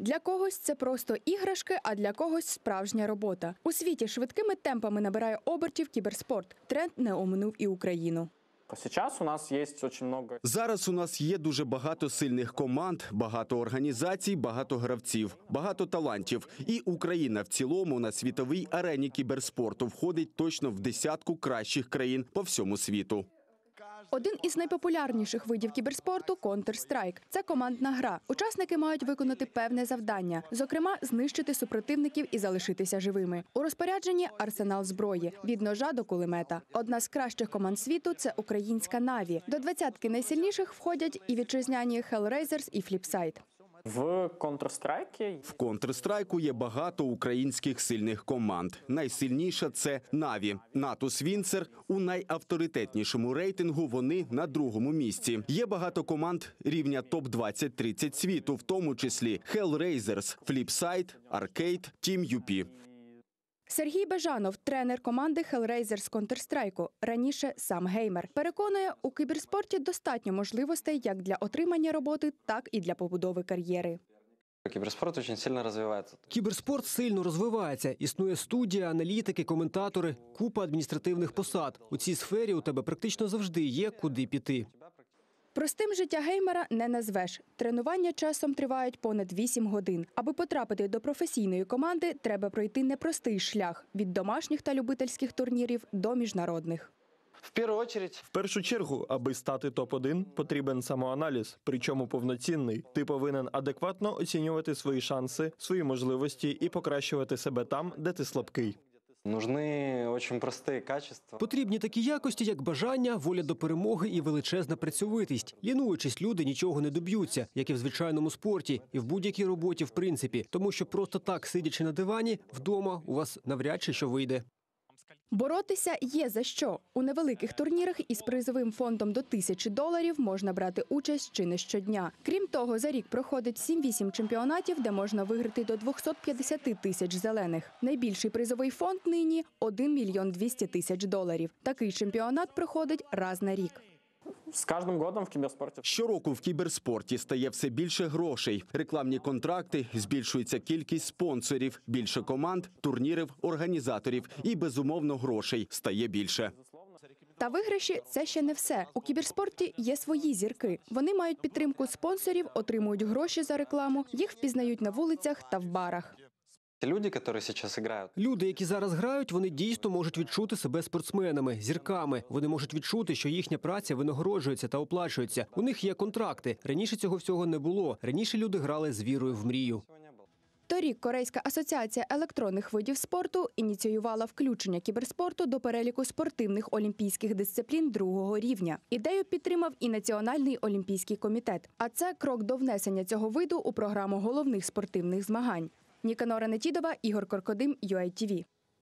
Для когось це просто іграшки, а для когось справжня робота. У світі швидкими темпами набирає обертів кіберспорт. Тренд не оминув і Україну. Сейчас у нас є дуже зараз. У нас є дуже багато сильних команд, багато організацій, багато гравців, багато талантів. І Україна в цілому на світовій арені кіберспорту входить точно в десятку кращих країн по всьому світу. Один із найпопулярніших видів кіберспорту Counter-Strike. Це командна гра. Учасники мають виконати певне завдання, зокрема, знищити супротивників і залишитися живими. У розпорядженні арсенал зброї від ножа до кулемета. Одна з кращих команд світу це українська Наві. До двадцятки найсильніших входять і вітчизняні Hellraisers, і Flipside. В Counter-Strike? в Counter-Strike є багато українських сильних команд. Найсильніша це Наві Натус Вінцер у найавторитетнішому рейтингу. Вони на другому місці. Є багато команд рівня топ 20 30 світу, в тому числі Hellraisers, Flipside, Arcade, Team UP. Сергій Бажанов, тренер команди Hellraiser з Counter-Strike, раніше сам геймер, переконує, у кіберспорті достатньо можливостей як для отримання роботи, так і для побудови кар'єри. Кіберспорт дуже сильно розвивається. Кіберспорт сильно розвивається. Існує студія, аналітики, коментатори, купа адміністративних посад. У цій сфері у тебе практично завжди є куди піти. Простим життя геймера не назвеш. Тренування часом тривають понад 8 годин. Аби потрапити до професійної команди, треба пройти непростий шлях від домашніх та любительських турнірів до міжнародних. В першу чергу, в першу чергу, аби стати топ 1 потрібен самоаналіз, причому повноцінний. Ти повинен адекватно оцінювати свої шанси, свої можливості і покращувати себе там, де ти слабкий. Нужны очень прості качества. Потрібні такі якості, як бажання, воля до перемоги і величезна працьовитість. Лінуючись, люди нічого не доб'ються, як і в звичайному спорті, і в будь-якій роботі, в принципі, тому що просто так сидячи на дивані вдома, у вас навряд чи що вийде. Боротися є за що у невеликих турнірах із призовим фондом до тисячі доларів можна брати участь чи не щодня. Крім того, за рік проходить 7-8 чемпіонатів, де можна виграти до 250 тисяч зелених. Найбільший призовий фонд нині 1 мільйон 200 тисяч доларів. Такий чемпіонат проходить раз на рік. З кожним годом в кіберспорті щороку в кіберспорті стає все більше грошей. Рекламні контракти збільшується кількість спонсорів, більше команд, турнірів, організаторів і безумовно грошей стає більше. Та виграші це ще не все. У кіберспорті є свої зірки. Вони мають підтримку спонсорів, отримують гроші за рекламу, їх впізнають на вулицях та в барах. Люди, які зараз грають, люди, які зараз грають, вони дійсно можуть відчути себе спортсменами, зірками. Вони можуть відчути, що їхня праця винагороджується та оплачується. У них є контракти. Раніше цього всього не було. Раніше люди грали з вірою в мрію. Торік Корейська асоціація електронних видів спорту ініціювала включення кіберспорту до переліку спортивних олімпійських дисциплін другого рівня. Ідею підтримав і Національний олімпійський комітет. А це крок до внесення цього виду у програму головних спортивних змагань. Ніканора Нетідова, Ігор Коркодим, UITV.